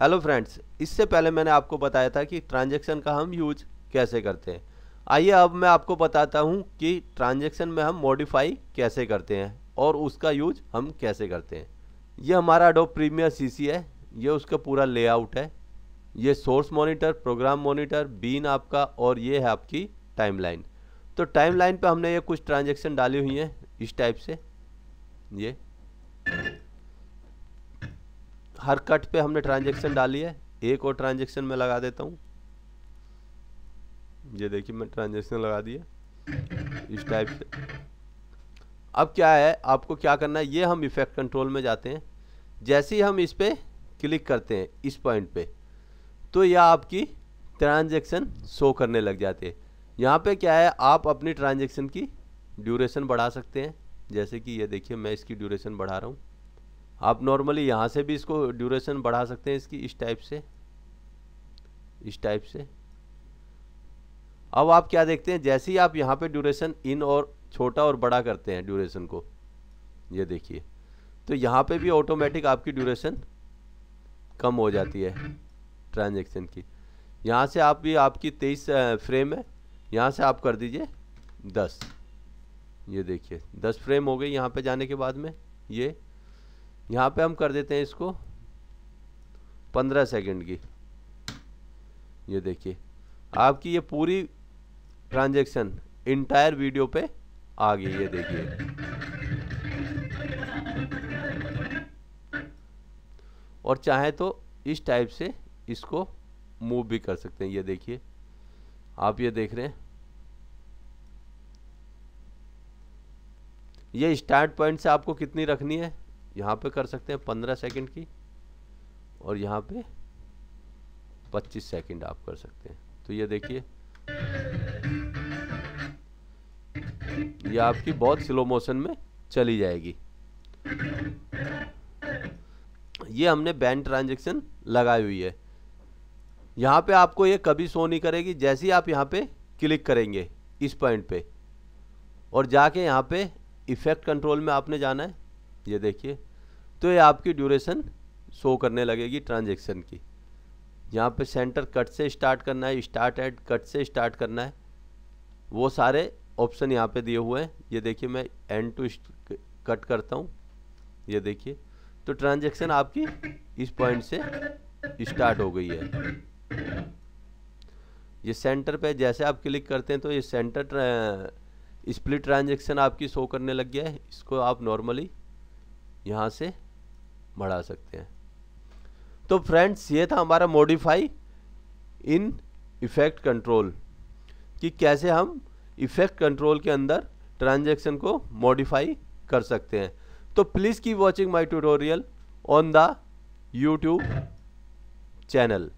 hello friends इससे पहले मैंने आपको बताया था कि ट्रांजैक्शन का हम यूज कैसे करते हैं आइए अब मैं आपको बताता हूँ कि ट्रांजैक्शन में हम मॉडिफाई कैसे करते हैं और उसका यूज हम कैसे करते हैं ये हमारा डो प्रीमियर सीसी है ये उसका पूरा लेआउट है ये source monitor program monitor bin आपका और ये है आपकी टाइमलाइन तो टाइमलाइन पे हमने ये कुछ ट्रांजैक्शन डाली हुई हैं इस टाइप से ये हर कट पे हमने ट्रांजेक्शन डाली है एक और ट्रांजेक्शन में लगा देता हूँ ये देखिए मैं ट्रांजेक्शन लगा दिया इस टाइप से अब क्या है आपको क्या करना है ये हम इफेक्ट कंट्रोल में जाते हैं जैसे ही हम इस पर क्लिक करते हैं इस पॉइंट पे तो यह आपकी ट्रांजेक्शन शो करने लग जाती है यहाँ पे क्या है आप अपनी ट्रांजेक्शन की ड्यूरेशन बढ़ा सकते हैं जैसे कि ये देखिए मैं इसकी ड्यूरेशन बढ़ा रहा हूँ आप नॉर्मली यहाँ से भी इसको ड्यूरेशन बढ़ा सकते हैं इसकी इस टाइप से इस टाइप से अब आप क्या देखते हैं जैसे ही आप यहाँ पे ड्यूरेशन इन और छोटा और बड़ा करते हैं ड्यूरेशन को ये देखिए तो यहाँ पे भी ऑटोमेटिक आपकी ड्यूरेशन कम हो जाती है ट्रांजेक्शन की यहाँ से आप भी आपकी तेईस फ्रेम है यहाँ से आप कर दीजिए दस ये देखिए दस फ्रेम हो गई यहाँ पे जाने के बाद में ये यहाँ पे हम कर देते हैं इसको पंद्रह सेकंड की ये देखिए आपकी ये पूरी ट्रांजेक्शन इंटायर वीडियो पे आ गई ये देखिए और चाहे तो इस टाइप से इसको मूव भी कर सकते हैं ये देखिए आप ये देख रहे हैं ये स्टार्ट पॉइंट से आपको कितनी रखनी है यहाँ पे कर सकते हैं पंद्रह सेकंड की और यहाँ पे पच्चीस सेकंड आप कर सकते हैं तो ये देखिए ये आपकी बहुत स्लो मोशन में चली जाएगी ये हमने बैंड ट्रांजेक्शन लगाई हुई है यहाँ पे आपको ये कभी शो नहीं करेगी जैसे ही आप यहाँ पे क्लिक करेंगे इस पॉइंट पे और जाके यहाँ पे इफेक्ट कंट्रोल में आपने जाना है ये देखिए तो ये आपकी ड्यूरेशन शो करने लगेगी ट्रांजेक्शन की यहाँ पे सेंटर कट से स्टार्ट करना है स्टार्ट एट कट से स्टार्ट करना है वो सारे ऑप्शन यहाँ पे दिए हुए हैं ये देखिए मैं एंड टू कट करता हूँ ये देखिए तो ट्रांजेक्शन आपकी इस पॉइंट से स्टार्ट हो गई है ये सेंटर पे जैसे आप क्लिक करते हैं तो ये सेंटर स्प्लिट ट्रांजेक्शन आपकी शो करने लग गया है इसको आप नॉर्मली यहाँ से बढ़ा सकते हैं तो फ्रेंड्स ये था हमारा मॉडिफाई इन इफेक्ट कंट्रोल कि कैसे हम इफेक्ट कंट्रोल के अंदर ट्रांजैक्शन को मॉडिफाई कर सकते हैं तो please keep watching my tutorial on the YouTube channel